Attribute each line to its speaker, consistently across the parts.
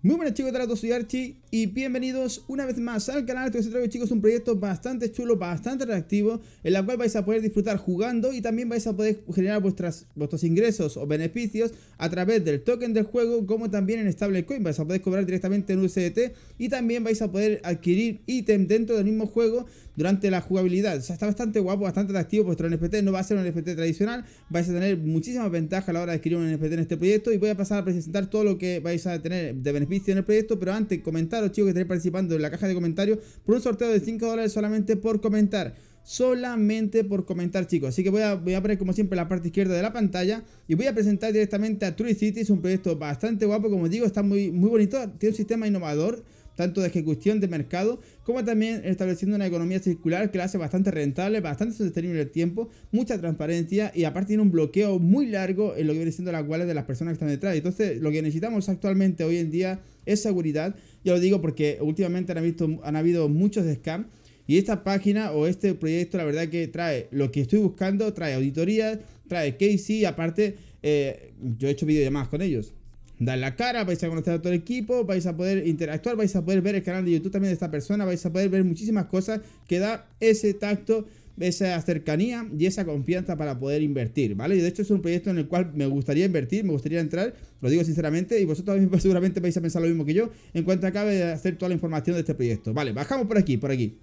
Speaker 1: Muy buenas chicos, de soy Archie y bienvenidos una vez más al canal. Te traigo chicos un proyecto bastante chulo, bastante reactivo, en la cual vais a poder disfrutar jugando y también vais a poder generar vuestros ingresos o beneficios a través del token del juego, como también en stablecoin. Vais a poder cobrar directamente en USDT y también vais a poder adquirir ítem dentro del mismo juego durante la jugabilidad. O sea, está bastante guapo, bastante atractivo. Vuestro NFT no va a ser un NFT tradicional, vais a tener muchísimas ventajas a la hora de adquirir un NFT en este proyecto y voy a pasar a presentar todo lo que vais a tener de beneficios en el proyecto. Pero antes, comentaros, chicos, que estáis participando en la caja de comentarios por un sorteo de 5 dólares solamente por comentar. Solamente por comentar, chicos. Así que voy a, voy a poner, como siempre, la parte izquierda de la pantalla. Y voy a presentar directamente a True City. Es un proyecto bastante guapo, como digo, está muy, muy bonito. Tiene un sistema innovador tanto de ejecución de mercado como también estableciendo una economía circular que la hace bastante rentable, bastante sostenible el tiempo, mucha transparencia y aparte tiene un bloqueo muy largo en lo que viene siendo las cuales de las personas que están detrás. Entonces, lo que necesitamos actualmente hoy en día es seguridad. Ya lo digo porque últimamente han, visto, han habido muchos scams. Y esta página o este proyecto, la verdad que trae lo que estoy buscando, trae auditorías, trae KC, aparte eh, yo he hecho videollamadas con ellos dar la cara, vais a conocer a todo el equipo, vais a poder interactuar, vais a poder ver el canal de YouTube también de esta persona, vais a poder ver muchísimas cosas que da ese tacto, esa cercanía y esa confianza para poder invertir, ¿vale? Y de hecho es un proyecto en el cual me gustaría invertir, me gustaría entrar, lo digo sinceramente, y vosotros pues, seguramente vais a pensar lo mismo que yo en cuanto acabe de hacer toda la información de este proyecto. Vale, bajamos por aquí, por aquí.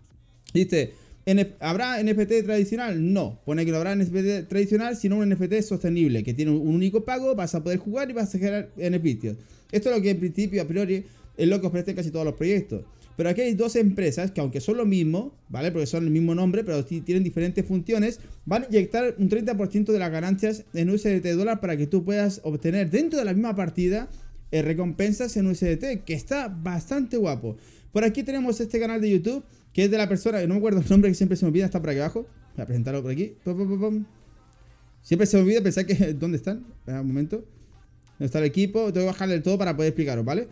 Speaker 1: ¿viste? ¿Habrá NFT tradicional? No. Pone que no habrá NFT tradicional, sino un NFT sostenible, que tiene un único pago, vas a poder jugar y vas a generar beneficios. Esto es lo que en principio, a priori, es lo que ofrecen casi todos los proyectos. Pero aquí hay dos empresas que aunque son lo mismo, ¿vale? Porque son el mismo nombre, pero tienen diferentes funciones, van a inyectar un 30% de las ganancias en USDT dólar para que tú puedas obtener dentro de la misma partida eh, recompensas en USDT, que está bastante guapo. Por aquí tenemos este canal de YouTube que es de la persona, no me acuerdo el nombre que siempre se me olvida, está por aquí abajo. Voy a presentarlo por aquí. siempre se me olvida pensar que. ¿Dónde están? Un momento. ¿Dónde está el equipo? Tengo que bajarle todo para poder explicaros, ¿vale?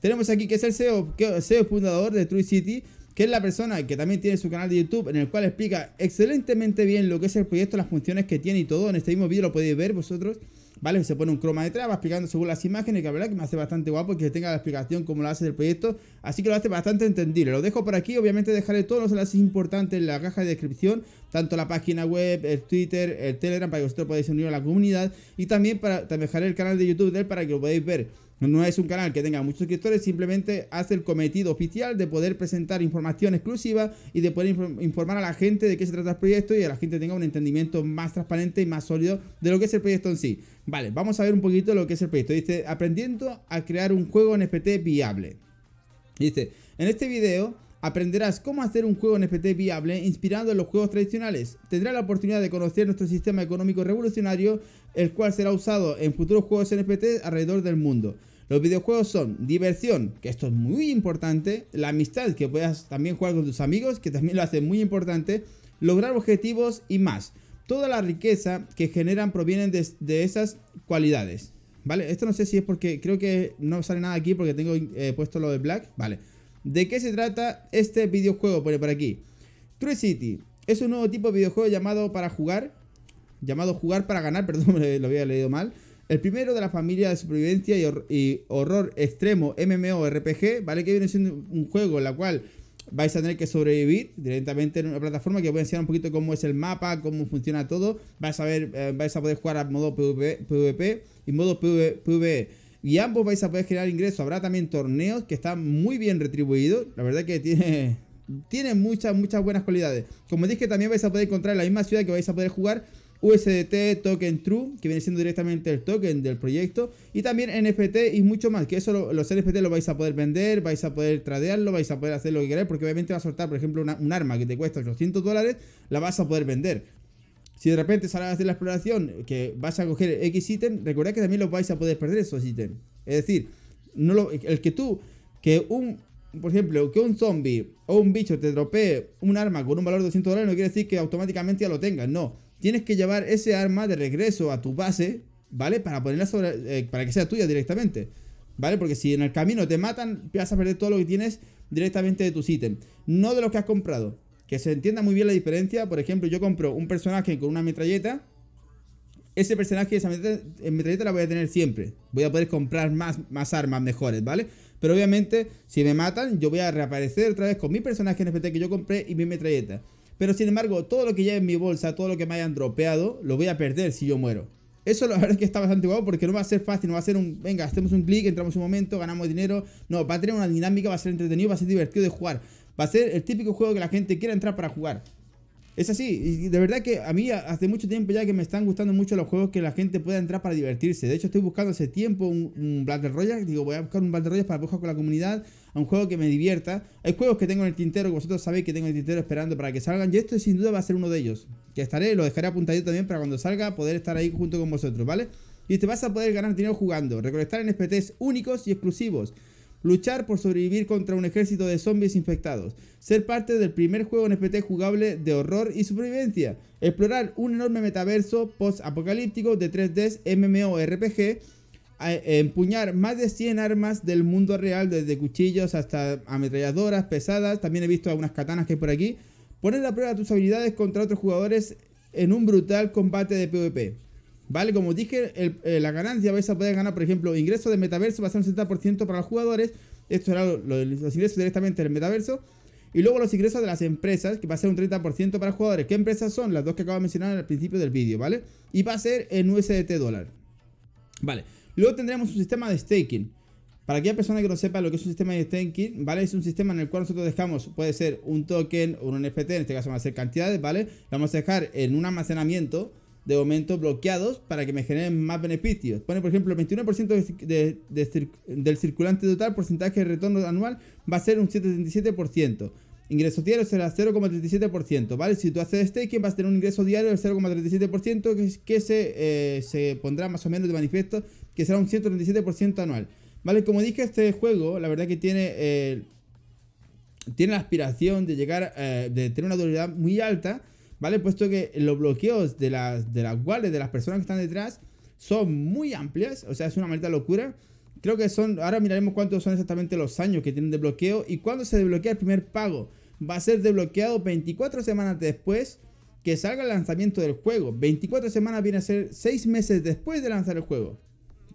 Speaker 1: Tenemos aquí que es el CEO, CEO fundador de True City, que es la persona que también tiene su canal de YouTube, en el cual explica excelentemente bien lo que es el proyecto, las funciones que tiene y todo. En este mismo vídeo lo podéis ver vosotros. ¿vale? Se pone un croma detrás, va explicando según las imágenes, que la verdad que me hace bastante guapo que tenga la explicación como lo hace el proyecto, así que lo hace bastante entendible. Lo dejo por aquí, obviamente dejaré todos los enlaces importantes en la caja de descripción, tanto la página web, el Twitter, el Telegram, para que vosotros podáis unir a la comunidad, y también para, dejaré el canal de YouTube de él para que lo podáis ver no es un canal que tenga muchos suscriptores, simplemente hace el cometido oficial de poder presentar información exclusiva y de poder informar a la gente de qué se trata el proyecto y a la gente tenga un entendimiento más transparente y más sólido de lo que es el proyecto en sí. Vale, vamos a ver un poquito lo que es el proyecto. Dice, aprendiendo a crear un juego NFT viable. Dice, en este video aprenderás cómo hacer un juego NFT viable inspirado en los juegos tradicionales. Tendrás la oportunidad de conocer nuestro sistema económico revolucionario, el cual será usado en futuros juegos NFT alrededor del mundo. Los videojuegos son diversión, que esto es muy importante, la amistad, que puedas también jugar con tus amigos, que también lo hace muy importante, lograr objetivos y más. Toda la riqueza que generan provienen de, esas cualidades. ¿Vale? Esto no sé si es porque creo que no sale nada aquí porque tengo eh, puesto lo de Black. Vale. ¿De qué se trata este videojuego? Pone por aquí. True City es un nuevo tipo de videojuego llamado para jugar. Llamado jugar para ganar, perdón, lo había leído mal el primero de la familia de supervivencia y, horror extremo MMORPG, ¿vale? Que viene siendo un juego en la cual vais a tener que sobrevivir directamente en una plataforma que os voy a enseñar un poquito cómo es el mapa, cómo funciona todo. Vais a ver, eh, vais a poder jugar a modo PvP, PvP y modo PvE. Y ambos vais a poder generar ingresos. Habrá también torneos que están muy bien retribuidos. La verdad que tiene, tiene muchas, muchas buenas cualidades. Como dije, también vais a poder encontrar la misma ciudad que vais a poder jugar USDT, Token True, que viene siendo directamente el token del proyecto, y también NFT y mucho más, que eso los NFT lo vais a poder vender, vais a poder tradearlo, vais a poder hacer lo que queráis, porque obviamente va a soltar, por ejemplo, un arma que te cuesta 800 dólares, la vas a poder vender. Si de repente sales de la exploración que vas a coger X ítem, recordad que también lo vais a poder perder esos ítems. Es decir, no el que tú, que un, por ejemplo, que un zombie o un bicho te dropee un arma con un valor de 200 dólares no quiere decir que automáticamente ya lo tengas, no tienes que llevar ese arma de regreso a tu base, ¿vale? Para ponerla sobre, eh, para que sea tuya directamente, ¿vale? Porque si en el camino te matan, vas a perder todo lo que tienes directamente de tus ítems, no de los que has comprado. Que se entienda muy bien la diferencia, por ejemplo, yo compro un personaje con una metralleta, ese personaje, esa eh, metralleta la voy a tener siempre. Voy a poder comprar más, más armas mejores, ¿vale? Pero obviamente, si me matan, yo voy a reaparecer otra vez con mi personaje NFT que yo compré y mi metralleta. Pero sin embargo, todo lo que lleve en mi bolsa, todo lo que me hayan dropeado, lo voy a perder si yo muero. Eso la verdad es que está bastante guapo porque no va a ser fácil, no va a ser un, venga, hacemos un clic, entramos un momento, ganamos dinero. No, va a tener una dinámica, va a ser entretenido, va a ser divertido de jugar. Va a ser el típico juego que la gente quiera entrar para jugar. Es así, y de verdad que a mí hace mucho tiempo ya que me están gustando mucho los juegos que la gente pueda entrar para divertirse. De hecho, estoy buscando hace tiempo un, un Battle Royale. Digo, voy a buscar un Battle Royale para jugar con la comunidad a un juego que me divierta. Hay juegos que tengo en el tintero, que vosotros sabéis que tengo en el tintero esperando para que salgan. Y esto sin duda va a ser uno de ellos. Que estaré, lo dejaré apuntadito también para cuando salga poder estar ahí junto con vosotros, ¿vale? Y te vas a poder ganar dinero jugando, recolectar NFTs únicos y exclusivos. Luchar por sobrevivir contra un ejército de zombies infectados. Ser parte del primer juego NFT jugable de horror y supervivencia. Explorar un enorme metaverso post-apocalíptico de 3 ds MMORPG eh, empuñar más de 100 armas del mundo real, desde cuchillos hasta ametralladoras pesadas. También he visto algunas katanas que hay por aquí. Poner a prueba tus habilidades contra otros jugadores en un brutal combate de PvP. ¿Vale? Como dije, eh, la ganancia vais a poder ganar, por ejemplo, ingresos de metaverso va a ser un 70% para los jugadores. Esto era los ingresos directamente del metaverso. Y luego los ingresos de las empresas, que va a ser un 30% para jugadores. ¿Qué empresas son? Las dos que acabo de mencionar al principio del vídeo, ¿vale? Y va a ser en USDT dólar. Vale. Luego tendremos un sistema de staking. Para aquella persona que no sepa lo que es un sistema de staking, ¿vale? Es un sistema en el cual nosotros dejamos, puede ser un token o un NFT, en este caso van a ser cantidades, ¿vale? Lo vamos a dejar en un almacenamiento de momentos bloqueados para que me generen más beneficios. Pone, por ejemplo, el 21% del circulante total, porcentaje de retorno anual va a ser un 77%. Ingreso diario será 0,37%, ¿vale? Si tú haces staking vas a tener un ingreso diario del 0,37% que, que se, eh, se pondrá más o menos de manifiesto que será un 137% anual, ¿vale? Como dije, este juego la verdad que tiene... Eh, tiene la aspiración de llegar, eh, de tener una autoridad muy alta, ¿vale? Puesto que los bloqueos de las, de las wallets, de las personas que están detrás, son muy amplias, o sea, es una maldita locura. Creo que son, ahora miraremos cuántos son exactamente los años que tienen de bloqueo y cuándo se desbloquea el primer pago va a ser desbloqueado 24 semanas después que salga el lanzamiento del juego. 24 semanas viene a ser 6 meses después de lanzar el juego.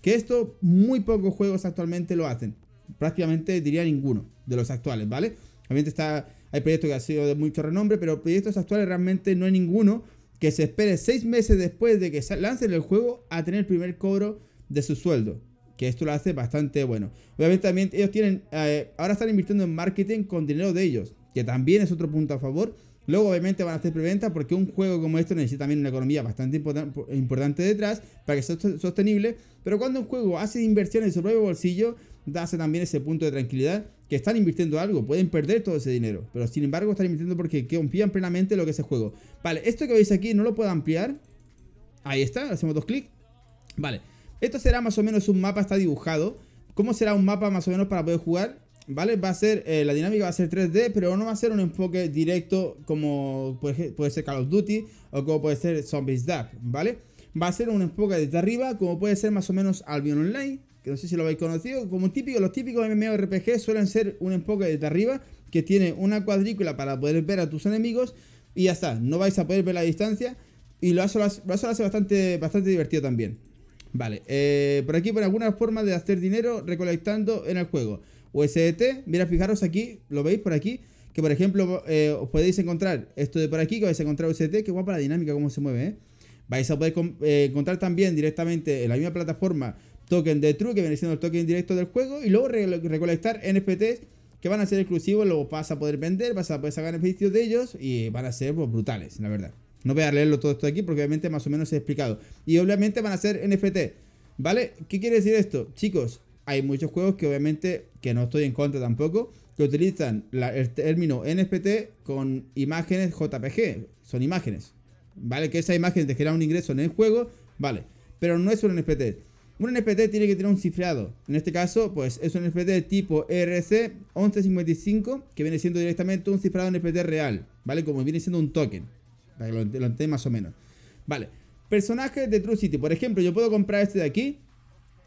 Speaker 1: Que esto muy pocos juegos actualmente lo hacen. Prácticamente diría ninguno de los actuales, ¿vale? Obviamente está, hay proyectos que han sido de mucho renombre, pero proyectos actuales realmente no hay ninguno que se espere 6 meses después de que lancen el juego a tener el primer cobro de su sueldo. Que esto lo hace bastante bueno. Obviamente también ellos tienen, eh, ahora están invirtiendo en marketing con dinero de ellos que también es otro punto a favor. Luego, obviamente, van a hacer preventa porque un juego como este necesita también una economía bastante importante detrás para que sea sostenible. Pero cuando un juego hace inversiones en su propio bolsillo, dase también ese punto de tranquilidad que están invirtiendo algo, pueden perder todo ese dinero, pero sin embargo están invirtiendo porque confían plenamente lo que es el juego. Vale, esto que veis aquí no lo puedo ampliar. Ahí está, hacemos dos clics. Vale, esto será más o menos un mapa, está dibujado. ¿Cómo será un mapa más o menos para poder jugar? ¿Vale? Va a ser, eh, la dinámica va a ser 3D, pero no va a ser un enfoque directo como puede, ser Call of Duty o como puede ser Zombies Dark ¿vale? Va a ser un enfoque desde arriba, como puede ser más o menos Albion Online, que no sé si lo habéis conocido, como típico, los típicos MMORPG suelen ser un enfoque desde arriba, que tiene una cuadrícula para poder ver a tus enemigos, y ya está, no vais a poder ver la distancia, y lo hace, a hace bastante, bastante divertido también. Vale, eh, por aquí por alguna forma de hacer dinero recolectando en el juego. USDT. Mira, fijaros aquí, lo veis por aquí, que por ejemplo eh, os podéis encontrar esto de por aquí, que vais a encontrar USDT, que guapa la dinámica, cómo se mueve, ¿eh? Vais a poder eh, encontrar también directamente en la misma plataforma token de True, que viene siendo el token directo del juego, y luego recolectar NFTs que van a ser exclusivos, luego vas a poder vender, vas a poder sacar beneficios de ellos y van a ser pues, brutales, la verdad. No voy a leerlo todo esto aquí porque obviamente más o menos he explicado. Y obviamente van a ser NFT. ¿Vale? ¿Qué quiere decir esto? Chicos, hay muchos juegos que obviamente que no estoy en contra tampoco, que utilizan el término NFT con imágenes JPG. Son imágenes. ¿Vale? Que esa imagen te genera un ingreso en el juego. Vale. Pero no es un NFT. Un NFT tiene que tener un cifrado. En este caso, pues es un NFT tipo e rc 1155 que viene siendo directamente un cifrado NFT real, ¿vale? Como viene siendo un token, para que lo, entiendan más o menos. Vale, personajes de True City. Por ejemplo, yo puedo comprar este de aquí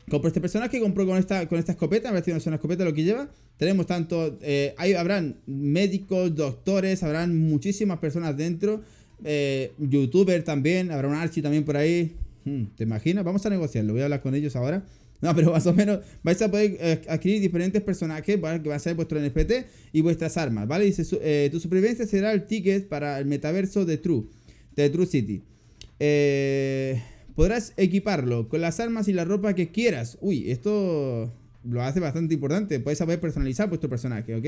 Speaker 1: Compró este personaje, compró con esta, con esta escopeta, no es una escopeta lo que lleva. Tenemos tanto, eh, habrán médicos, doctores, habrán muchísimas personas dentro. Eh, youtuber también, habrá un Archie también por ahí. Hmm, ¿Te imaginas? Vamos a negociarlo, voy a hablar con ellos ahora. No, pero más o menos vais a poder eh, adquirir diferentes personajes que van a ser vuestro NFT y vuestras armas, ¿vale? Dice, eh, tu supervivencia será el ticket para el metaverso de True, de True City. Eh, Podrás equiparlo con las armas y la ropa que quieras. Uy, esto lo hace bastante importante. Puedes saber personalizar vuestro personaje, ¿ok?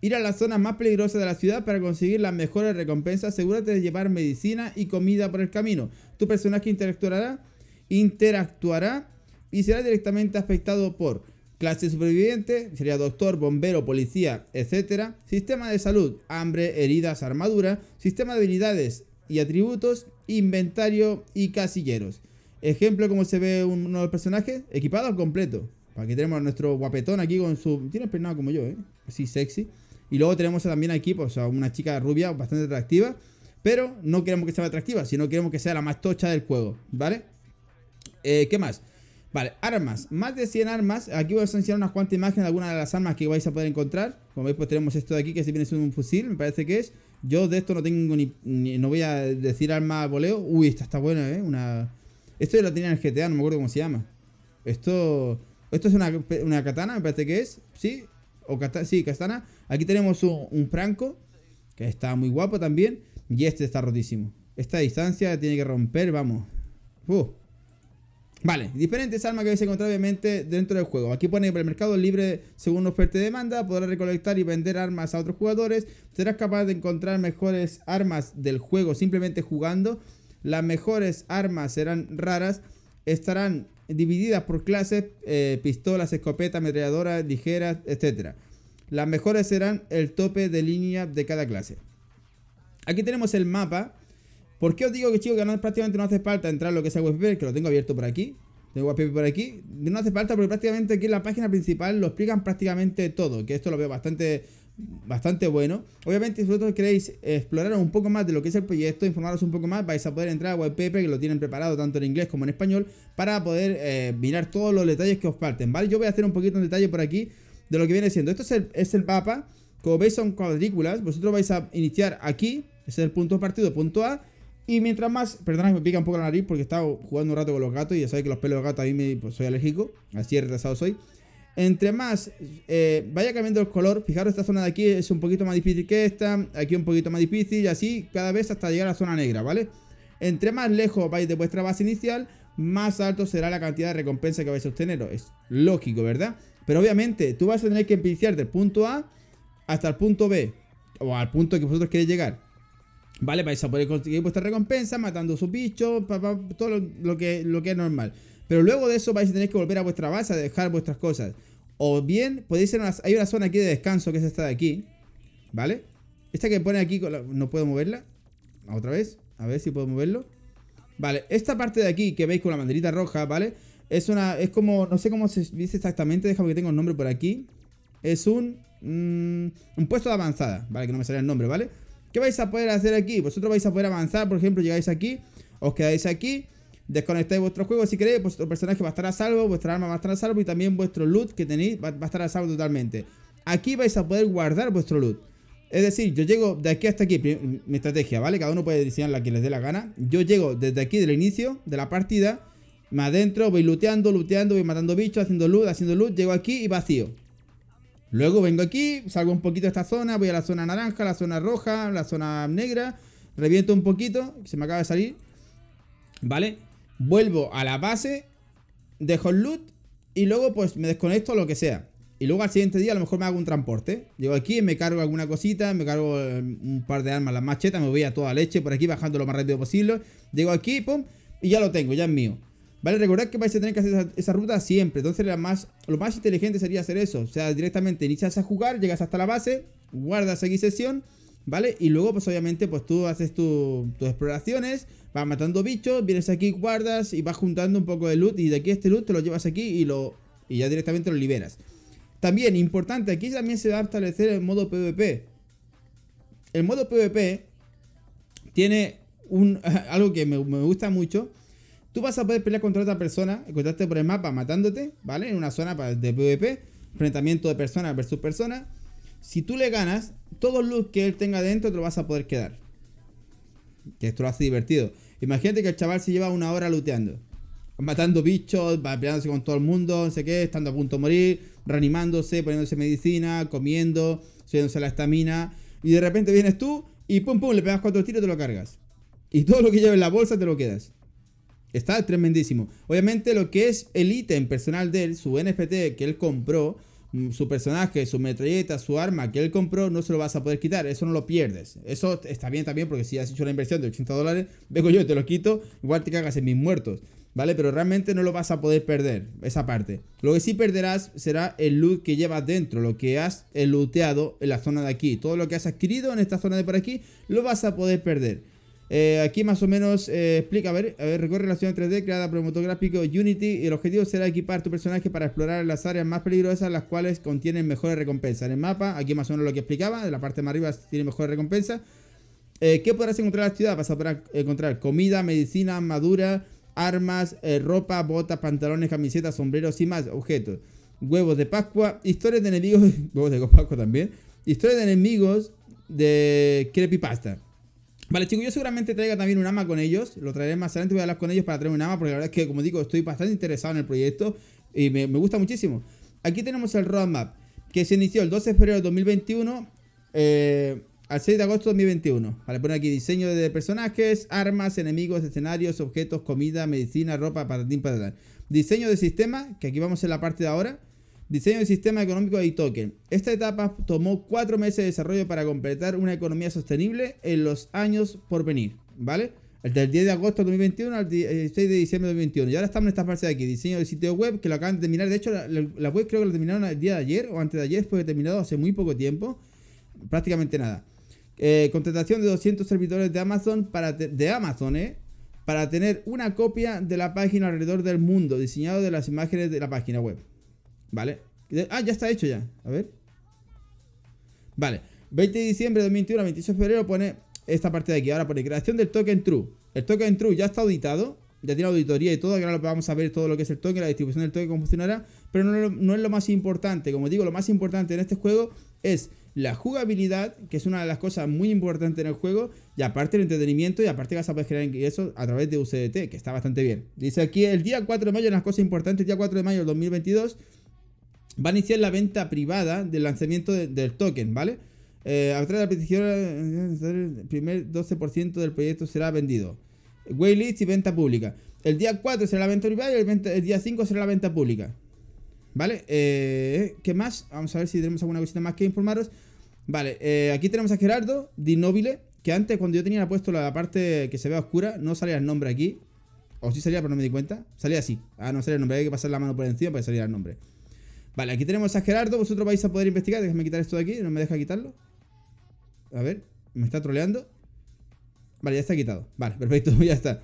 Speaker 1: Ir a las zonas más peligrosas de la ciudad para conseguir las mejores recompensas. Asegúrate de llevar medicina y comida por el camino. Tu personaje interactuará, interactuará y será directamente afectado por clase superviviente, sería doctor, bombero, policía, etc. Sistema de salud, hambre, heridas, armadura, sistema de habilidades y atributos inventario y casilleros. Ejemplo, como se ve uno de los personajes, equipado al completo. Aquí tenemos a nuestro guapetón aquí con su... Tiene peinado como yo, ¿eh? Así sexy. Y luego tenemos también aquí, pues, una chica rubia bastante atractiva. Pero no queremos que sea atractiva, sino queremos que sea la más tocha del juego, ¿vale? Eh, ¿Qué más? Vale, armas. Más de 100 armas. Aquí voy a enseñar unas cuantas imágenes de algunas de las armas que vais a poder encontrar. Como veis, pues tenemos esto de aquí, que si viene es un fusil, me parece que es. Yo de esto no tengo ni, no voy a decir arma voleo. Uy, esta está buena, ¿eh? Una... Esto lo tenía en el GTA, no me acuerdo cómo se llama. Esto esto es una, katana, me parece que es. Sí, o katana, sí, katana. Aquí tenemos un, un franco, que está muy guapo también. Y este está rotísimo. Esta distancia tiene que romper, vamos. Uf. Vale, diferentes armas que vais a encontrar obviamente dentro del juego. Aquí pone el mercado libre según oferta y demanda, podrás recolectar y vender armas a otros jugadores, serás capaz de encontrar mejores armas del juego simplemente jugando, las mejores armas serán raras, estarán divididas por clases, eh, pistolas, escopetas, ametralladoras, ligeras, etc. Las mejores serán el tope de línea de cada clase. Aquí tenemos el mapa ¿Por qué os digo que, chicos, que prácticamente no hace falta entrar en lo que es el webpaper? Que lo tengo abierto por aquí. Tengo webpaper por aquí. No hace falta porque prácticamente aquí en la página principal lo explican prácticamente todo. Que esto lo veo bastante bastante bueno. Obviamente, si vosotros queréis explorar un poco más de lo que es el proyecto, informaros un poco más, vais a poder entrar a webpaper que lo tienen preparado tanto en inglés como en español para poder eh, mirar todos los detalles que os parten, ¿vale? Yo voy a hacer un poquito en detalle por aquí de lo que viene siendo. Esto es el, es el mapa, como veis son cuadrículas, vosotros vais a iniciar aquí, es el punto partido, punto A, y mientras más, perdona que me pica un poco la nariz porque estaba jugando un rato con los gatos y ya sabéis que los pelos de gato a mí me, pues, soy alérgico, así retrasado soy. Entre más eh, vaya cambiando el color, fijaros esta zona de aquí es un poquito más difícil que esta, aquí un poquito más difícil y así cada vez hasta llegar a la zona negra, ¿vale? Entre más lejos vais de vuestra base inicial, más alto será la cantidad de recompensa que vais a obtener. Es lógico, ¿verdad? Pero obviamente tú vas a tener que iniciar del punto A hasta el punto B o al punto que vosotros queréis llegar. Vale, vais a poder conseguir vuestra recompensa matando a sus bichos, todo lo, que, lo que es normal. Pero luego de eso vais a tener que volver a vuestra base a dejar vuestras cosas. O bien, podéis ir hay una zona aquí de descanso que es esta de aquí. ¿Vale? Esta que pone aquí, no puedo moverla. Otra vez, a ver si puedo moverlo. Vale, esta parte de aquí que veis con la banderita roja, ¿vale? Es una, es como, no sé cómo se dice exactamente, déjame que tenga un nombre por aquí. Es un, mm, un puesto de avanzada, ¿vale? Que no me sale el nombre, ¿vale? ¿Qué vais a poder hacer aquí? Vosotros vais a poder avanzar, por ejemplo, llegáis aquí, os quedáis aquí, desconectáis vuestro juego si queréis, vuestro personaje va a estar a salvo, vuestra arma va a estar a salvo y también vuestro loot que tenéis va, a estar a salvo totalmente. Aquí vais a poder guardar vuestro loot. Es decir, yo llego de aquí hasta aquí, mi estrategia, ¿vale? Cada uno puede la que les dé la gana. Yo llego desde aquí, del inicio de la partida, me adentro, voy looteando, looteando, voy matando bichos, haciendo loot, haciendo loot, llego aquí y vacío. Luego vengo aquí, salgo un poquito de esta zona, voy a la zona naranja, la zona roja, la zona negra, reviento un poquito, se me acaba de salir. ¿Vale? Vuelvo a la base, dejo el loot y luego pues me desconecto a lo que sea. Y luego al siguiente día a lo mejor me hago un transporte. Llego aquí, me cargo alguna cosita, me cargo eh, un par de armas, las machetas, me voy a toda leche por aquí bajando lo más rápido posible. Llego aquí, pum, y ya lo tengo, ya es mío. Vale, recordad que vais a tener que hacer esa, ruta siempre. Entonces más, lo más inteligente sería hacer eso. O sea, directamente inicias a jugar, llegas hasta la base, guardas aquí sesión, ¿vale? Y luego, pues obviamente, pues tú haces tus exploraciones, vas matando bichos, vienes aquí, guardas y vas juntando un poco de loot. Y de aquí este loot te lo llevas aquí y, lo, y ya directamente lo liberas. También, importante, aquí también se va a establecer el modo PvP. El modo PvP tiene un, algo que me, me gusta mucho Tú vas a poder pelear contra otra persona, encontrarte por el mapa matándote, ¿vale? En una zona de PvP, enfrentamiento de persona versus persona. Si tú le ganas, todo el loot que él tenga dentro te lo vas a poder quedar. Que esto lo hace divertido. Imagínate que el chaval se lleva una hora looteando. Matando bichos, peleándose con todo el mundo, no sé qué, estando a punto de morir, reanimándose, poniéndose medicina, comiendo, subiéndose la estamina. Y de repente vienes tú y pum pum, le pegas cuatro tiros y te lo cargas. Y todo lo que lleva en la bolsa te lo quedas está tremendísimo. Obviamente lo que es el ítem personal de él, su NFT que él compró, mm, su personaje, su metralleta, su arma que él compró, no se lo vas a poder quitar, eso no lo pierdes. Eso está bien también porque si has hecho la inversión de 80 dólares, vengo yo y te lo quito, igual te cagas en mis muertos. ¿Vale? Pero realmente no lo vas a poder perder, esa parte. Lo que sí perderás será el loot que llevas dentro, lo que has looteado en la zona de aquí. Todo lo que has adquirido en esta zona de por aquí, lo vas a poder perder. Eh, aquí más o menos eh, explica, a ver, recorre la ciudad 3D creada por el motor Unity y el objetivo será equipar tu personaje para explorar las áreas más peligrosas, las cuales contienen mejores recompensas. En el mapa, aquí más o menos lo que explicaba, En la parte más arriba tiene mejores recompensas. Eh, ¿Qué podrás encontrar en la ciudad? Vas a poder encontrar comida, medicina, armadura, armas, ropa, botas, pantalones, camisetas, sombreros y más objetos. Huevos de Pascua, historias de enemigos, huevos de Pascua también, historias de enemigos de creepypasta. Vale, chicos, yo seguramente traiga también un AMA con ellos. Lo traeré más adelante. Voy a hablar con ellos para traer un AMA. Porque la verdad es que, como digo, estoy bastante interesado en el proyecto. Y me, gusta muchísimo. Aquí tenemos el roadmap. Que se inició el 12 de febrero de 2021. Eh, al 6 de agosto de 2021. Vale, poner aquí diseño de personajes, armas, enemigos, escenarios, objetos, comida, medicina, ropa, para ti, Diseño de sistema, que aquí vamos en la parte de ahora. Diseño del sistema económico de token. Esta etapa tomó cuatro meses de desarrollo para completar una economía sostenible en los años por venir, ¿vale? Del 10 de agosto de 2021 al 16 de diciembre de 2021. Y ahora estamos en esta fase de aquí, diseño del sitio web, que lo acaban de terminar. De hecho, la, web creo que la terminaron el día de ayer o antes de ayer, fue terminado hace muy poco tiempo, prácticamente nada. Eh, contratación de 200 servidores de Amazon para de Amazon, ¿eh? Para tener una copia de la página alrededor del mundo, diseñado de las imágenes de la página web. ¿Vale? Ah, ya está hecho ya. A ver. Vale. 20 de diciembre de 2021 a 28 de febrero pone esta parte de aquí. Ahora pone creación del token true. El token true ya está auditado. Ya tiene auditoría y todo. Ahora vamos a ver todo lo que es el token, la distribución del token, cómo funcionará. Pero no, es lo más importante. Como digo, lo más importante en este juego es la jugabilidad, que es una de las cosas muy importantes en el juego, y aparte el entretenimiento, y aparte vas a poder generar eso a través de UCDT, que está bastante bien. Dice aquí el día 4 de mayo, las cosas importantes, el día 4 de mayo del 2022, va a iniciar la venta privada del lanzamiento del token, ¿vale? Eh, a través de la petición, el eh, primer 12% del proyecto será vendido. Waylist y venta pública. El día 4 será la venta privada y el, día 5 será la venta pública. ¿Vale? Eh, ¿Qué más? Vamos a ver si tenemos alguna cosita más que informaros. Vale, aquí tenemos a Gerardo Dinóbile, que antes cuando yo tenía puesto la parte que se vea oscura, no salía el nombre aquí. O sí salía, pero no me di cuenta. Salía así. Ah, no salía el nombre, hay que pasar la mano por encima para salir el nombre. Vale, aquí tenemos a Gerardo. Vosotros vais a poder investigar. Déjame quitar esto de aquí. No me deja quitarlo. A ver, me está troleando. Vale, ya está quitado. Vale, perfecto, ya está.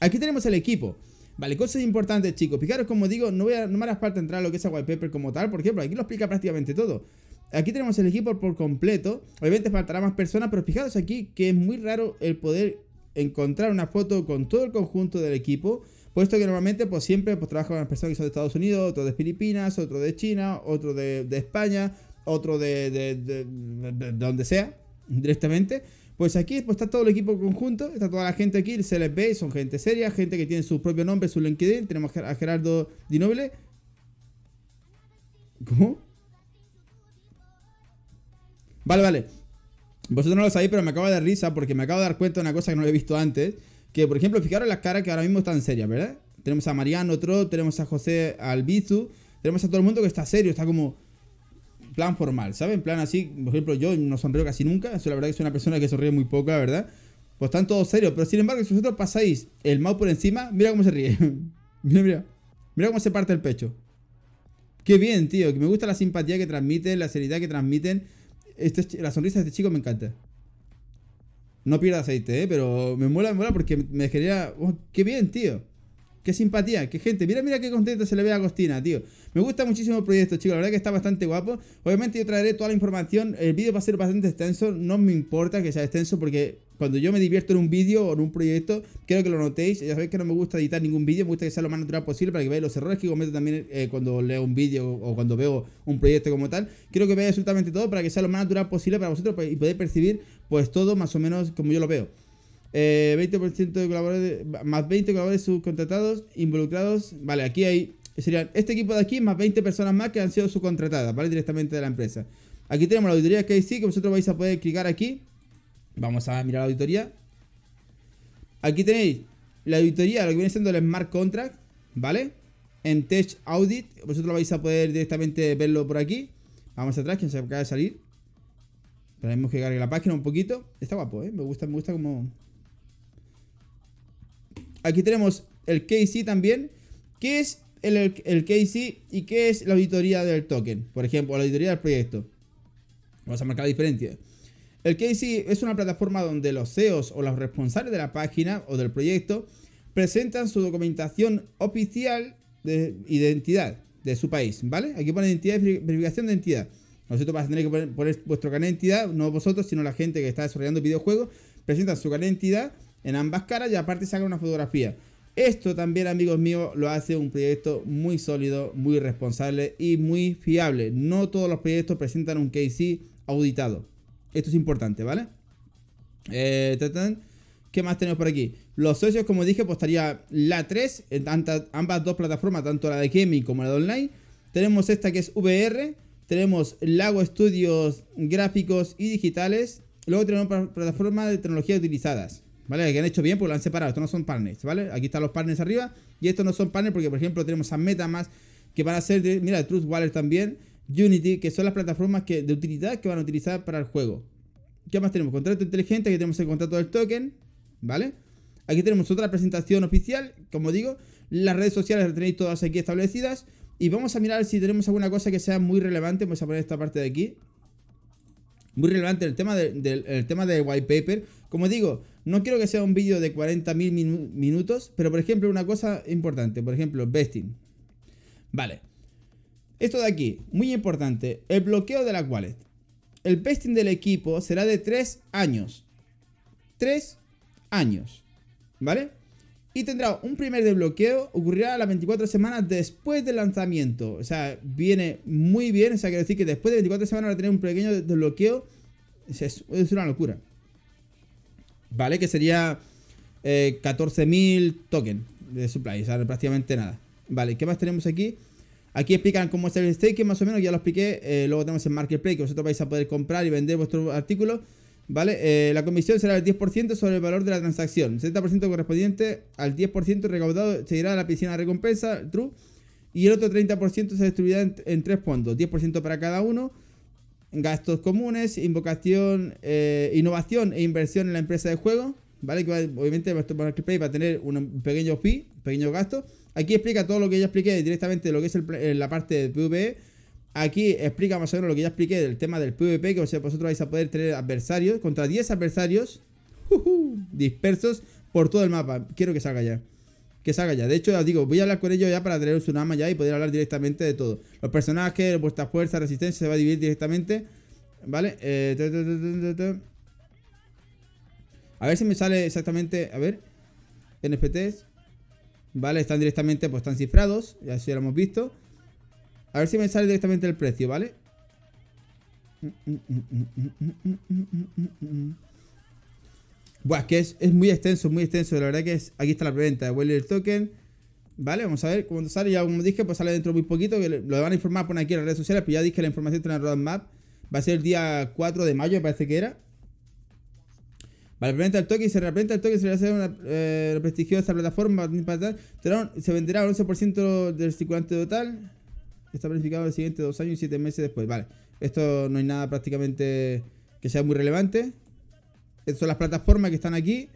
Speaker 1: Aquí tenemos el equipo. Vale, cosas importantes, chicos. Fijaros, como digo, no, voy a, no me hará falta entrar lo que es a White Paper como tal. ¿Por ejemplo Porque aquí lo explica prácticamente todo. Aquí tenemos el equipo por completo. Obviamente faltará más personas, pero fijaros aquí que es muy raro el poder encontrar una foto con todo el conjunto del equipo. Puesto que normalmente pues siempre pues trabajo con personas que son de Estados Unidos, otros de Filipinas, otros de China, otros de, España, otros de, de, de, donde sea, directamente. Pues aquí pues, está todo el equipo conjunto, está toda la gente aquí, se les ve, son gente seria, gente que tiene su propio nombre, su LinkedIn. Tenemos a Gerardo Dinoble. ¿Cómo? Vale, vale. Vosotros no lo sabéis, pero me acabo de dar risa porque me acabo de dar cuenta de una cosa que no he visto antes. Que, por ejemplo, fijaros las caras que ahora mismo están serias, ¿verdad? Tenemos a Mariano otro tenemos a José Albizu, tenemos a todo el mundo que está serio, está como plan formal, ¿sabes? En plan así, por ejemplo, yo no sonrío casi nunca, eso la verdad que soy una persona que sonríe muy poca, verdad. Pues están todos serios, pero sin embargo, si vosotros pasáis el mouse por encima, mira cómo se ríe. mira, mira. Mira cómo se parte el pecho. Qué bien, tío, que me gusta la simpatía que transmiten, la seriedad que transmiten. Este, la sonrisa de este chico me encanta. No pierda aceite, ¿eh? Pero me mola, me mola porque me quería, oh, ¡Qué bien, tío! ¡Qué simpatía! ¡Qué gente! Mira, mira qué contento se le ve a Agostina, tío. Me gusta muchísimo el proyecto, chicos. La verdad que está bastante guapo. Obviamente yo traeré toda la información. El vídeo va a ser bastante extenso. No me importa que sea extenso porque cuando yo me divierto en un vídeo o en un proyecto, quiero que lo notéis. Ya sabéis que no me gusta editar ningún vídeo, me gusta que sea lo más natural posible para que veáis los errores que cometo también eh, cuando leo un vídeo o cuando veo un proyecto como tal. Quiero que veáis absolutamente todo para que sea lo más natural posible para vosotros y podáis percibir pues todo más o menos como yo lo veo. 20% eh, de colaboradores, más 20 colaboradores subcontratados, involucrados. Vale, aquí hay, serían este equipo de aquí más 20 personas más que han sido subcontratadas, ¿vale? Directamente de la empresa. Aquí tenemos la auditoría que hay sí, que vosotros vais a poder clicar aquí. Vamos a mirar la auditoría. Aquí tenéis la auditoría, lo que viene siendo el Smart Contract, ¿vale? En Tech Audit, vosotros vais a poder directamente verlo por aquí. Vamos atrás, que se acaba de salir tenemos que cargue la página un poquito. Está guapo, ¿eh? Me gusta, me gusta como... Aquí tenemos el KC también. ¿Qué es el, el, KC y qué es la auditoría del token? Por ejemplo, la auditoría del proyecto. Vamos a marcar la diferencia. El KC es una plataforma donde los CEOs o los responsables de la página o del proyecto presentan su documentación oficial de identidad de su país, ¿vale? Aquí pone identidad, y verificación de identidad. Nosotros vas a tener que poner, vuestro canal de entidad, no vosotros, sino la gente que está desarrollando videojuegos, presentan su canal de entidad en ambas caras y aparte saca una fotografía. Esto también, amigos míos, lo hace un proyecto muy sólido, muy responsable y muy fiable. No todos los proyectos presentan un KC auditado. Esto es importante, ¿vale? Eh, ¿Qué más tenemos por aquí? Los socios, como dije, pues la 3, en ambas dos plataformas, tanto la de gaming como la de online. Tenemos esta que es VR, tenemos Lago Estudios Gráficos y Digitales. Luego tenemos plataformas de tecnología utilizadas. ¿Vale? Que han hecho bien porque lo han separado. Estos no son partners, ¿vale? Aquí están los partners arriba. Y estos no son partners porque, por ejemplo, tenemos a MetaMask que van a ser, de, mira, Truth Wallet también. Unity, que son las plataformas que, de utilidad que van a utilizar para el juego. ¿Qué más tenemos? Contrato inteligente, aquí tenemos el contrato del token, ¿vale? Aquí tenemos otra presentación oficial, como digo, las redes sociales las tenéis todas aquí establecidas. Y vamos a mirar si tenemos alguna cosa que sea muy relevante. Vamos a poner esta parte de aquí. Muy relevante el tema del tema white paper. Como digo, no quiero que sea un vídeo de 40.000 minutos, pero por ejemplo una cosa importante, por ejemplo, besting. Vale. Esto de aquí, muy importante, el bloqueo de la wallet. El vesting del equipo será de 3 años. 3 años. ¿Vale? y tendrá un primer desbloqueo, ocurrirá las 24 semanas después del lanzamiento. O sea, viene muy bien, o sea, quiero decir que después de 24 semanas va a tener un pequeño desbloqueo. Es, una locura. ¿Vale? Que sería 14.000 eh, tokens de supply, o sea, prácticamente nada. Vale, ¿qué más tenemos aquí? Aquí explican cómo es el staking, más o menos, ya lo expliqué. Eh, luego tenemos el marketplace, que vosotros vais a poder comprar y vender vuestros artículos. ¿Vale? Eh, la comisión será el 10% sobre el valor de la transacción. 70% correspondiente al 10% recaudado se irá a la piscina de recompensa, true. Y el otro 30% se distribuirá en, tres puntos 10% para cada uno. Gastos comunes, invocación, eh, innovación e inversión en la empresa de juego. ¿Vale? Que obviamente va a tener un pequeño fee, pequeño gasto. Aquí explica todo lo que ya expliqué directamente lo que es eh, la parte de PvE Aquí explica más o menos lo que ya expliqué del tema del PvP, que vosotros vais a poder tener adversarios, contra 10 adversarios dispersos por todo el mapa. Quiero que salga ya. Que salga ya. De hecho, os digo, voy a hablar con ellos ya para tener un tsunami ya y poder hablar directamente de todo. Los personajes, vuestra fuerza, resistencia, se va a dividir directamente. ¿Vale? Eh, a ver si me sale exactamente... A ver. NFTs. ¿Vale? Están directamente, pues están cifrados. Ya así lo hemos visto. A ver si me sale directamente el precio, ¿vale? Buah, es que es, muy extenso, muy extenso. La verdad que es... Aquí está la preventa de el Token. Vale, vamos a ver cuándo sale. Ya como dije, pues sale dentro muy poquito. Que lo van a informar por aquí en las redes sociales. Pero ya dije que la información está en roadmap. Va a ser el día 4 de mayo, me parece que era. Vale, preventa el token, se reprenta el token, se le hacer una eh, prestigiosa plataforma. Se venderá un 11% del circulante total está planificado el siguiente dos años y siete meses después. Vale, esto no hay nada prácticamente que sea muy relevante. Estas son las plataformas que están aquí.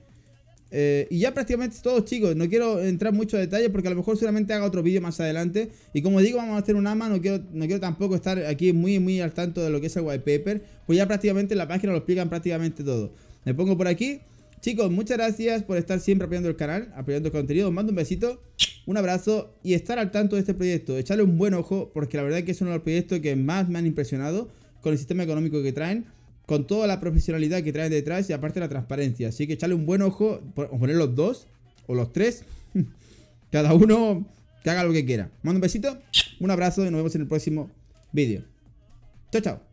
Speaker 1: Eh, y ya prácticamente todos chicos, no quiero entrar mucho a detalle porque a lo mejor seguramente haga otro vídeo más adelante. Y como digo, vamos a hacer un AMA, no quiero, no quiero tampoco estar aquí muy muy al tanto de lo que es el white paper. Pues ya prácticamente en la página lo explican prácticamente todo. Me pongo por aquí Chicos, muchas gracias por estar siempre apoyando el canal, apoyando el contenido. mando un besito, un abrazo y estar al tanto de este proyecto. Echarle un buen ojo porque la verdad que es uno de los proyectos que más me han impresionado con el sistema económico que traen, con toda la profesionalidad que traen detrás y aparte la transparencia. Así que echarle un buen ojo, o poner los dos o los tres, cada uno que haga lo que quiera. Mando un besito, un abrazo y nos vemos en el próximo vídeo. Chao, chao.